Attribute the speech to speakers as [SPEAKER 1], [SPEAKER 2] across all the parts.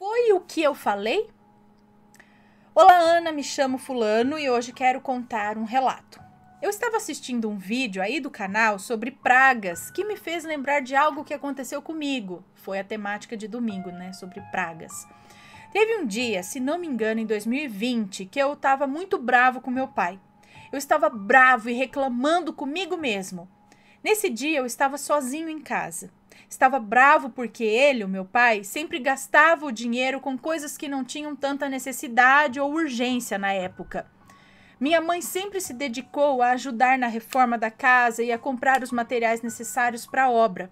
[SPEAKER 1] Foi o que eu falei? Olá, Ana, me chamo Fulano e hoje quero contar um relato. Eu estava assistindo um vídeo aí do canal sobre pragas que me fez lembrar de algo que aconteceu comigo. Foi a temática de domingo, né? Sobre pragas. Teve um dia, se não me engano, em 2020, que eu estava muito bravo com meu pai. Eu estava bravo e reclamando comigo mesmo. Nesse dia eu estava sozinho em casa. Estava bravo porque ele, o meu pai, sempre gastava o dinheiro com coisas que não tinham tanta necessidade ou urgência na época. Minha mãe sempre se dedicou a ajudar na reforma da casa e a comprar os materiais necessários para a obra.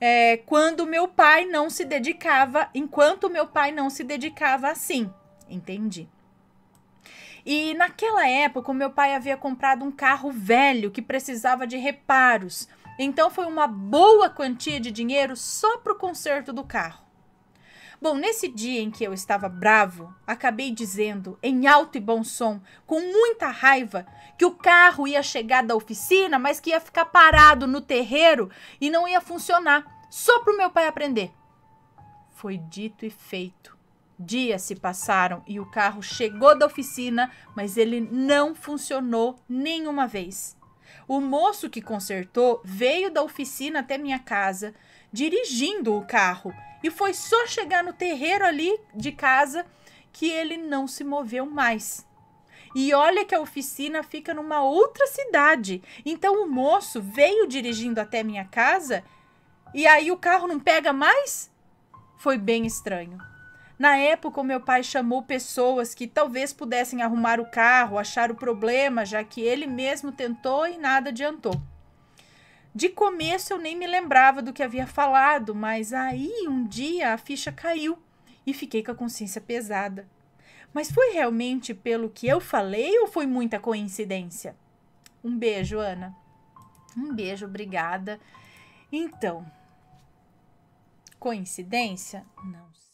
[SPEAKER 1] É, quando meu pai não se dedicava, enquanto meu pai não se dedicava assim. Entendi. E naquela época, meu pai havia comprado um carro velho que precisava de reparos. Então foi uma boa quantia de dinheiro só para o conserto do carro. Bom, nesse dia em que eu estava bravo, acabei dizendo, em alto e bom som, com muita raiva, que o carro ia chegar da oficina, mas que ia ficar parado no terreiro e não ia funcionar, só para o meu pai aprender. Foi dito e feito. Dias se passaram e o carro chegou da oficina, mas ele não funcionou nenhuma vez. O moço que consertou veio da oficina até minha casa, dirigindo o carro, e foi só chegar no terreiro ali de casa que ele não se moveu mais. E olha que a oficina fica numa outra cidade. Então o moço veio dirigindo até minha casa e aí o carro não pega mais? Foi bem estranho. Na época, o meu pai chamou pessoas que talvez pudessem arrumar o carro, achar o problema, já que ele mesmo tentou e nada adiantou. De começo eu nem me lembrava do que havia falado, mas aí um dia a ficha caiu e fiquei com a consciência pesada. Mas foi realmente pelo que eu falei ou foi muita coincidência? Um beijo, Ana. Um beijo, obrigada. Então, coincidência? Não sei.